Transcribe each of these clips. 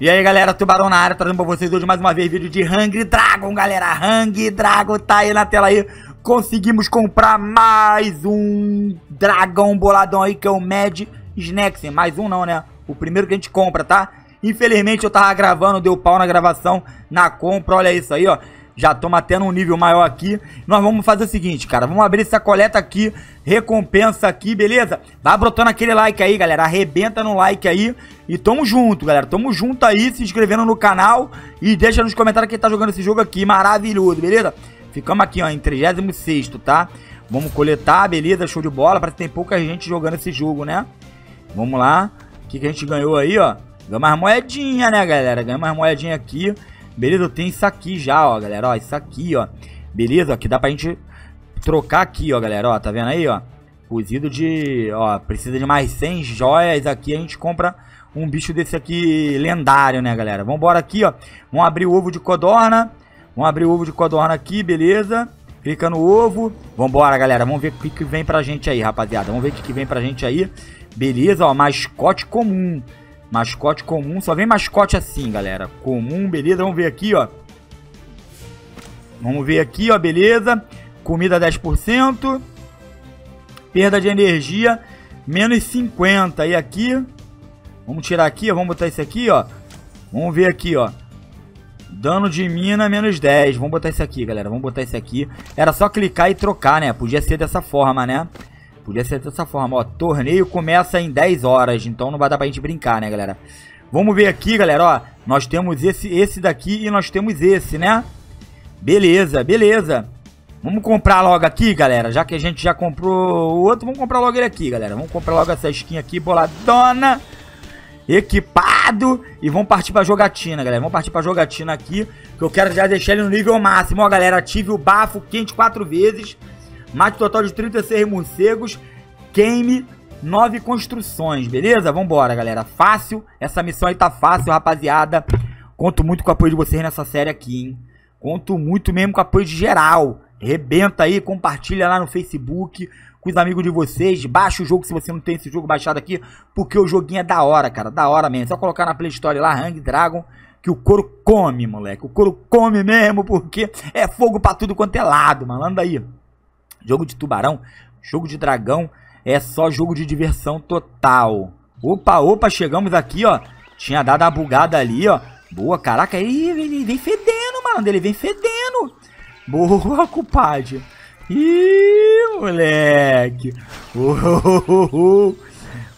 E aí galera, Tubarão na área, trazendo pra vocês hoje mais uma vez vídeo de Hungry Dragon, galera Hungry Dragon tá aí na tela aí Conseguimos comprar mais um dragão boladão aí, que é o Mad Snacksen Mais um não, né? O primeiro que a gente compra, tá? Infelizmente eu tava gravando, deu pau na gravação, na compra, olha isso aí, ó já toma até num nível maior aqui. Nós vamos fazer o seguinte, cara. Vamos abrir essa coleta aqui. Recompensa aqui, beleza? Vai brotando aquele like aí, galera. Arrebenta no like aí. E tamo junto, galera. Tamo junto aí, se inscrevendo no canal. E deixa nos comentários quem tá jogando esse jogo aqui. Maravilhoso, beleza? Ficamos aqui, ó, em 36, tá? Vamos coletar, beleza? Show de bola. Parece que tem pouca gente jogando esse jogo, né? Vamos lá. O que, que a gente ganhou aí, ó? Ganhamos umas moedinhas, né, galera? Ganhamos umas moedinhas aqui. Beleza, eu tenho isso aqui já, ó, galera, ó, isso aqui, ó. Beleza, que dá pra gente trocar aqui, ó, galera, ó, tá vendo aí, ó. Cozido de, ó, precisa de mais 100 joias aqui, a gente compra um bicho desse aqui lendário, né, galera. Vambora aqui, ó, vamos abrir o ovo de codorna, vamos abrir o ovo de codorna aqui, beleza. Clica no ovo, vambora, galera, vamos ver o que, que vem pra gente aí, rapaziada, vamos ver o que, que vem pra gente aí. Beleza, ó, mascote comum, Mascote comum, só vem mascote assim, galera. Comum, beleza? Vamos ver aqui, ó. Vamos ver aqui, ó, beleza. Comida 10%. Perda de energia, menos 50. E aqui, vamos tirar aqui, ó, vamos botar isso aqui, ó. Vamos ver aqui, ó. Dano de mina, menos 10. Vamos botar isso aqui, galera. Vamos botar isso aqui. Era só clicar e trocar, né? Podia ser dessa forma, né? Podia ser dessa forma, ó. Torneio começa em 10 horas, então não vai dar pra gente brincar, né, galera? Vamos ver aqui, galera, ó. Nós temos esse, esse daqui e nós temos esse, né? Beleza, beleza. Vamos comprar logo aqui, galera. Já que a gente já comprou o outro, vamos comprar logo ele aqui, galera. Vamos comprar logo essa skin aqui, boladona. Equipado. E vamos partir pra jogatina, galera. Vamos partir pra jogatina aqui. Que eu quero já deixar ele no nível máximo. Ó, galera, ative o bafo quente quatro vezes. Mate total de 36 morcegos, queime 9 construções, beleza? Vambora, galera. Fácil. Essa missão aí tá fácil, rapaziada. Conto muito com o apoio de vocês nessa série aqui, hein? Conto muito mesmo com o apoio de geral. Rebenta aí, compartilha lá no Facebook com os amigos de vocês. Baixa o jogo se você não tem esse jogo baixado aqui, porque o joguinho é da hora, cara. Da hora mesmo. É só colocar na Play Store lá, Hang Dragon, que o couro come, moleque. O couro come mesmo, porque é fogo pra tudo quanto é lado, malandro aí jogo de tubarão, jogo de dragão, é só jogo de diversão total. Opa, opa, chegamos aqui, ó. Tinha dado a bugada ali, ó. Boa, caraca, ele, ele vem fedendo, mano, ele vem fedendo. Boa, compadre. Ih, moleque.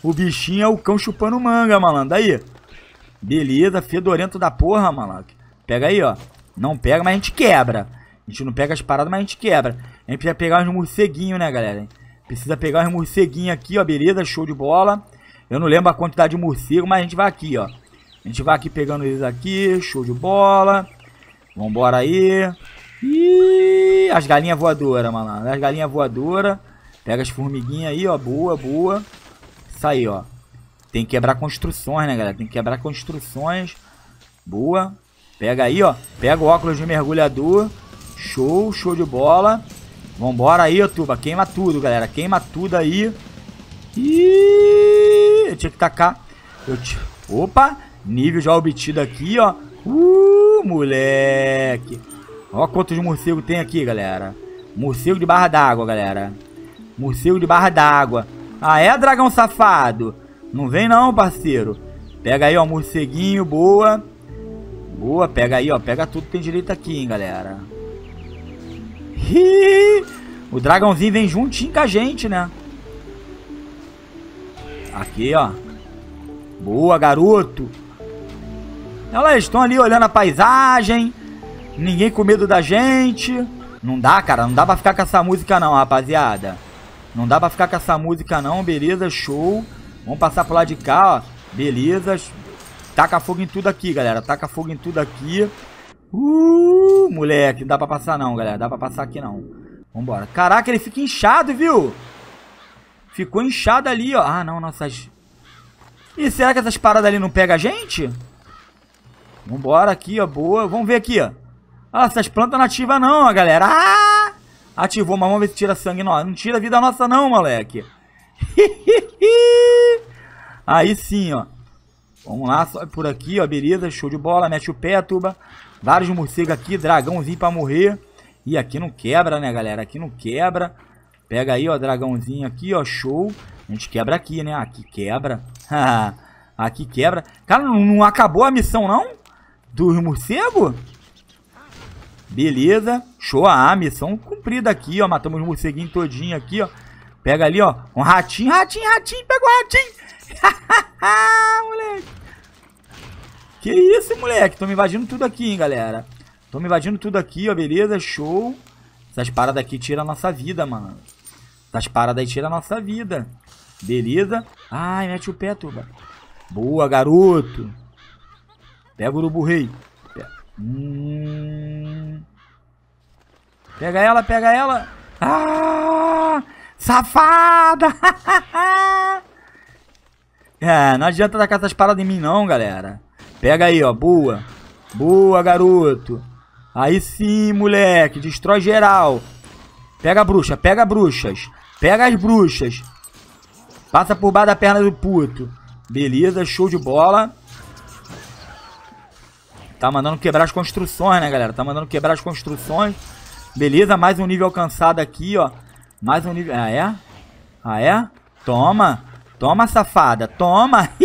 o bichinho é o cão chupando manga, malandro. Aí. Beleza, fedorento da porra, malandro. Pega aí, ó. Não pega, mas a gente quebra. A gente não pega as paradas, mas a gente quebra. A gente precisa pegar os morceguinhos, né, galera? Precisa pegar os morceguinhos aqui, ó. Beleza, show de bola. Eu não lembro a quantidade de morcego, mas a gente vai aqui, ó. A gente vai aqui pegando eles aqui. Show de bola. Vambora aí. Ih, as galinhas voadoras, malandro. As galinhas voadoras. Pega as formiguinhas aí, ó. Boa, boa. Isso aí, ó. Tem que quebrar construções, né, galera? Tem que quebrar construções. Boa. Pega aí, ó. Pega o óculos de mergulhador. Show, show de bola. Vambora aí, tuba Queima tudo, galera. Queima tudo aí. E eu tinha que tacar. Eu Opa, nível já obtido aqui, ó. Uh, moleque. Ó quantos morcegos tem aqui, galera. Morcego de barra d'água, galera. Morcego de barra d'água. Ah, é, dragão safado? Não vem não, parceiro. Pega aí, ó, morceguinho, boa. Boa, pega aí, ó. Pega tudo que tem direito aqui, hein, galera o dragãozinho vem juntinho com a gente, né? Aqui, ó. Boa, garoto. Elas estão ali olhando a paisagem. Ninguém com medo da gente. Não dá, cara. Não dá pra ficar com essa música não, rapaziada. Não dá pra ficar com essa música não. Beleza, show. Vamos passar pro lado de cá, ó. Beleza. Taca fogo em tudo aqui, galera. Taca fogo em tudo aqui. Uh, moleque, não dá pra passar não, galera. Dá pra passar aqui não. Vambora. Caraca, ele fica inchado, viu? Ficou inchado ali, ó. Ah, não, nossas... E será que essas paradas ali não pega a gente? Vambora aqui, ó. Boa. Vamos ver aqui, ó. Ah, essas plantas não ativam não, ó, galera. Ah! Ativou, mas vamos ver se tira sangue. Não, não tira vida nossa não, moleque. Aí sim, ó. Vamos lá, por aqui, ó, beleza, show de bola, mete o pé, tuba. Vários morcegos aqui, dragãozinho pra morrer. E aqui não quebra, né, galera? Aqui não quebra. Pega aí, ó, dragãozinho aqui, ó, show. A gente quebra aqui, né? Aqui quebra. aqui quebra. Cara, não, não acabou a missão, não? Dos morcegos? Beleza. Show ah, a ah, missão cumprida aqui, ó. Matamos os morceguinhos todinho aqui, ó. Pega ali, ó. Um ratinho, ratinho, ratinho. Pega o ratinho. Moleque. Que isso, moleque? Tô me invadindo tudo aqui, hein, galera. Tô me invadindo tudo aqui, ó. Beleza, show. Essas paradas aqui tiram a nossa vida, mano. Essas paradas aí tiram a nossa vida. Beleza. Ai, mete o pé, turba. Boa, garoto. Pega o urubu rei. Pega. Hum... pega ela, pega ela. Ah, safada. é, não adianta tacar essas paradas em mim não, galera. Pega aí, ó. Boa. Boa, garoto. Aí sim, moleque. Destrói geral. Pega a bruxa. Pega bruxas. Pega as bruxas. Passa por baixo da perna do puto. Beleza, show de bola. Tá mandando quebrar as construções, né, galera? Tá mandando quebrar as construções. Beleza, mais um nível alcançado aqui, ó. Mais um nível... Ah, é? Ah, é? Toma. Toma, safada. Toma.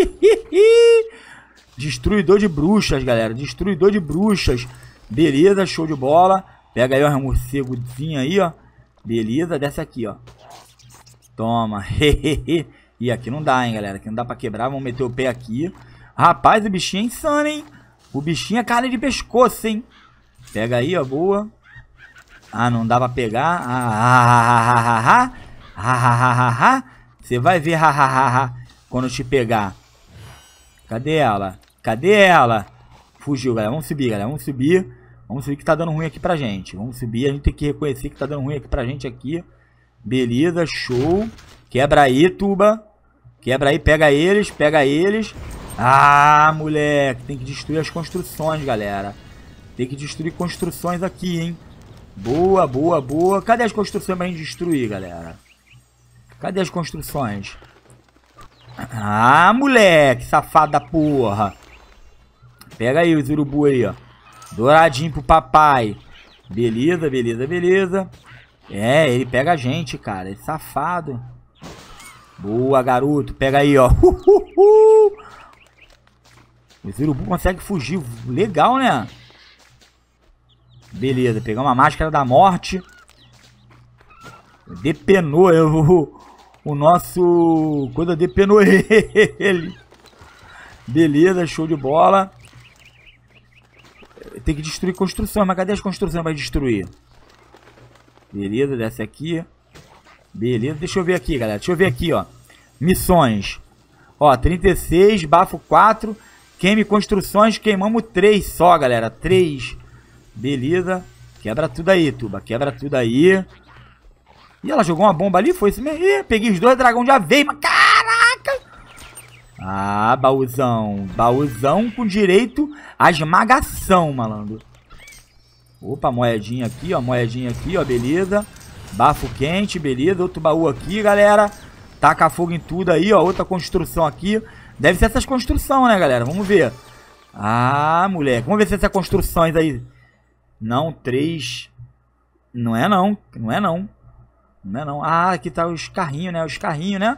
Destruidor de bruxas, galera. Destruidor de bruxas. Beleza, show de bola. Pega aí, ó, morcegozinho aí, ó. Beleza, desce aqui, ó. Toma. e aqui não dá, hein, galera. Aqui não dá pra quebrar. Vamos meter o pé aqui. Rapaz, o bichinho é insano, hein. O bichinho é carne de pescoço, hein. Pega aí, ó. Boa. Ah, não dá pra pegar. Ah, ah, ah, Você vai ver, ah, quando te pegar. Cadê ela? Cadê ela? Fugiu, galera. Vamos subir, galera. Vamos subir. Vamos subir que tá dando ruim aqui pra gente. Vamos subir. A gente tem que reconhecer que tá dando ruim aqui pra gente aqui. Beleza, show. Quebra aí, tuba. Quebra aí, pega eles, pega eles. Ah, moleque. Tem que destruir as construções, galera. Tem que destruir construções aqui, hein. Boa, boa, boa. Cadê as construções pra gente destruir, galera? Cadê as construções? Ah, moleque, safada porra. Pega aí os urubu aí, ó. Douradinho pro papai. Beleza, beleza, beleza. É, ele pega a gente, cara. Ele é safado. Boa, garoto. Pega aí, ó. Uhuhu. Os urubu conseguem fugir. Legal, né? Beleza, pegamos a máscara da morte. Depenou eu, o nosso... Coisa depenou ele. Beleza, show de bola. Tem que destruir construção. Mas cadê as construções vai destruir? Beleza, desce aqui. Beleza, deixa eu ver aqui, galera. Deixa eu ver aqui, ó. Missões. Ó, 36, bafo 4. Queime construções, queimamos 3 só, galera. 3. Beleza. Quebra tudo aí, Tuba. Quebra tudo aí. E ela jogou uma bomba ali, foi isso mesmo. Ih, peguei os dois, dragão já veio. Mas, ah, baúzão. Baúzão com direito à esmagação, malandro. Opa, moedinha aqui, ó. Moedinha aqui, ó. Beleza. Bafo quente, beleza. Outro baú aqui, galera. Taca fogo em tudo aí, ó. Outra construção aqui. Deve ser essas construções, né, galera? Vamos ver. Ah, moleque. Vamos ver se essas construções aí... Não, três... Não é não. Não é não. Não é não. Ah, aqui tá os carrinhos, né? Os carrinhos, né?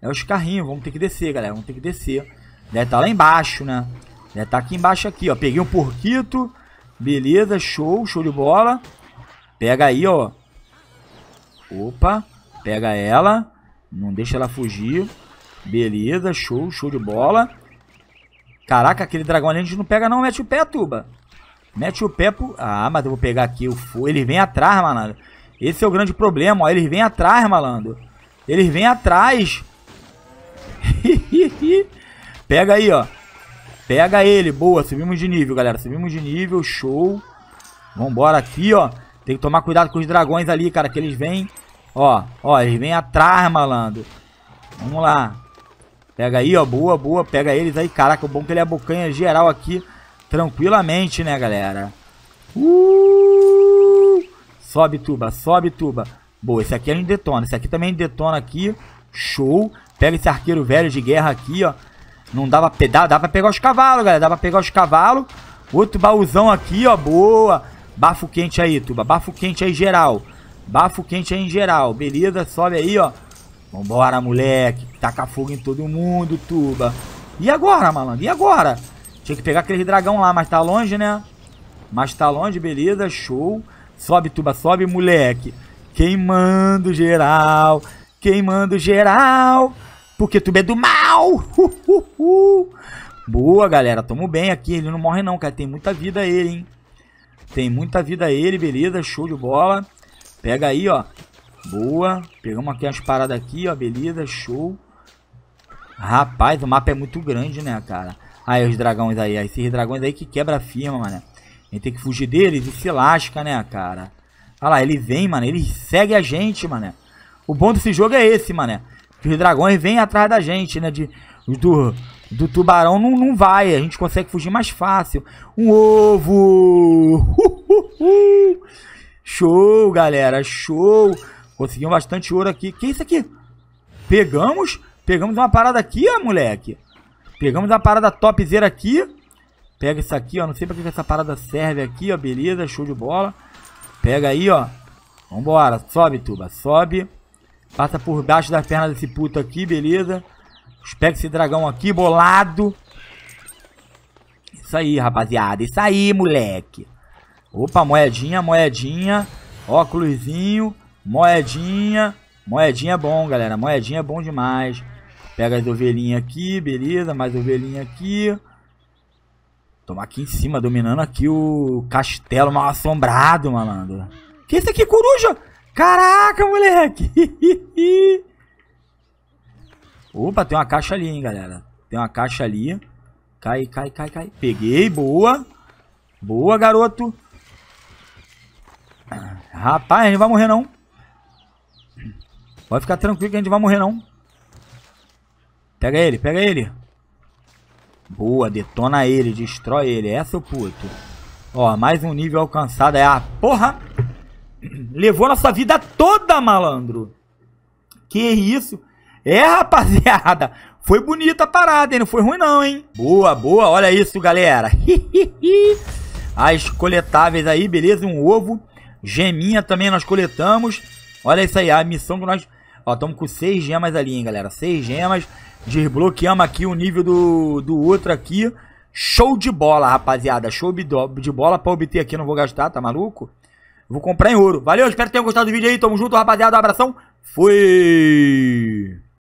É os carrinhos, vamos ter que descer, galera. Vamos ter que descer. Deve estar tá lá embaixo, né? Deve estar tá aqui embaixo aqui, ó. Peguei um porquito. Beleza, show, show de bola. Pega aí, ó. Opa, pega ela. Não deixa ela fugir. Beleza, show, show de bola. Caraca, aquele dragão ali a gente não pega não, mete o pé, Tuba. Mete o pé pro... Ah, mas eu vou pegar aqui o fogo. Ele vem atrás, malandro. Esse é o grande problema, ó. Ele vem atrás, malandro. Ele vem atrás. Pega aí, ó. Pega ele. Boa, subimos de nível, galera. Subimos de nível, show. Vambora aqui, ó. Tem que tomar cuidado com os dragões ali, cara, que eles vêm... Ó, ó, eles vêm atrás, malandro. Vamos lá. Pega aí, ó. Boa, boa. Pega eles aí. Caraca, o bom que ele é bocanha geral aqui. Tranquilamente, né, galera? Uh! Sobe, tuba. Sobe, tuba. Boa, esse aqui a gente detona. Esse aqui também detona aqui. Show. Pega esse arqueiro velho de guerra aqui, ó. Não dava pedal, dá pra pegar os cavalos, galera. Dá pra pegar os cavalos. Outro baúzão aqui, ó. Boa. Bafo quente aí, tuba. Bafo quente aí geral. Bafo quente aí em geral. Beleza, sobe aí, ó. Vambora, moleque. Taca tá fogo em todo mundo, tuba. E agora, malandro? E agora? Tinha que pegar aquele dragão lá, mas tá longe, né? Mas tá longe, beleza. Show. Sobe, tuba, sobe, moleque. Queimando geral queimando geral, porque tu é do mal. Uh, uh, uh. Boa, galera, tamo bem aqui, ele não morre não, cara, tem muita vida ele, hein. Tem muita vida ele, beleza, show de bola. Pega aí, ó. Boa, pegamos aqui as paradas aqui, ó, beleza, show. Rapaz, o mapa é muito grande, né, cara? Aí os dragões aí, esses dragões aí que quebra a firma, mano. A gente tem que fugir deles e se lasca, né, cara? Olha lá, ele vem, mano. Ele segue a gente, mano. O bom desse jogo é esse, mané. Que os dragões vêm atrás da gente, né? De, do, do tubarão não, não vai. A gente consegue fugir mais fácil. Um ovo! Uh, uh, uh. Show, galera. Show. Conseguimos bastante ouro aqui. Que isso aqui? Pegamos. Pegamos uma parada aqui, ó, moleque. Pegamos uma parada topzera aqui. Pega isso aqui, ó. Não sei pra que essa parada serve aqui, ó. Beleza, show de bola. Pega aí, ó. Vambora. Sobe, tuba. Sobe. Passa por baixo da perna desse puto aqui, beleza. Pega esse dragão aqui, bolado. Isso aí, rapaziada. Isso aí, moleque. Opa, moedinha, moedinha. Óculosinho. Moedinha. Moedinha é bom, galera. Moedinha é bom demais. Pega as ovelhinhas aqui, beleza. Mais ovelhinha aqui. Tomar aqui em cima, dominando aqui o castelo mal assombrado, malandro. Que isso aqui, coruja? Caraca, moleque! Opa, tem uma caixa ali, hein, galera. Tem uma caixa ali. Cai, cai, cai, cai. Peguei, boa. Boa, garoto. Rapaz, a gente vai morrer, não. Pode ficar tranquilo que a gente vai morrer, não. Pega ele, pega ele. Boa, detona ele, destrói ele. Essa, é, seu puto. Ó, mais um nível alcançado. É a porra... Levou nossa vida toda, malandro. Que isso? É, rapaziada. Foi bonita a parada, hein? Não foi ruim não, hein? Boa, boa. Olha isso, galera. As coletáveis aí, beleza? Um ovo. Geminha também nós coletamos. Olha isso aí, a missão que nós... Ó, estamos com seis gemas ali, hein, galera. Seis gemas. Desbloqueamos aqui o nível do, do outro aqui. Show de bola, rapaziada. Show de bola pra obter aqui. Não vou gastar, tá maluco? Vou comprar em ouro. Valeu, espero que tenham gostado do vídeo aí. Tamo junto, rapaziada. Um abração. Fui!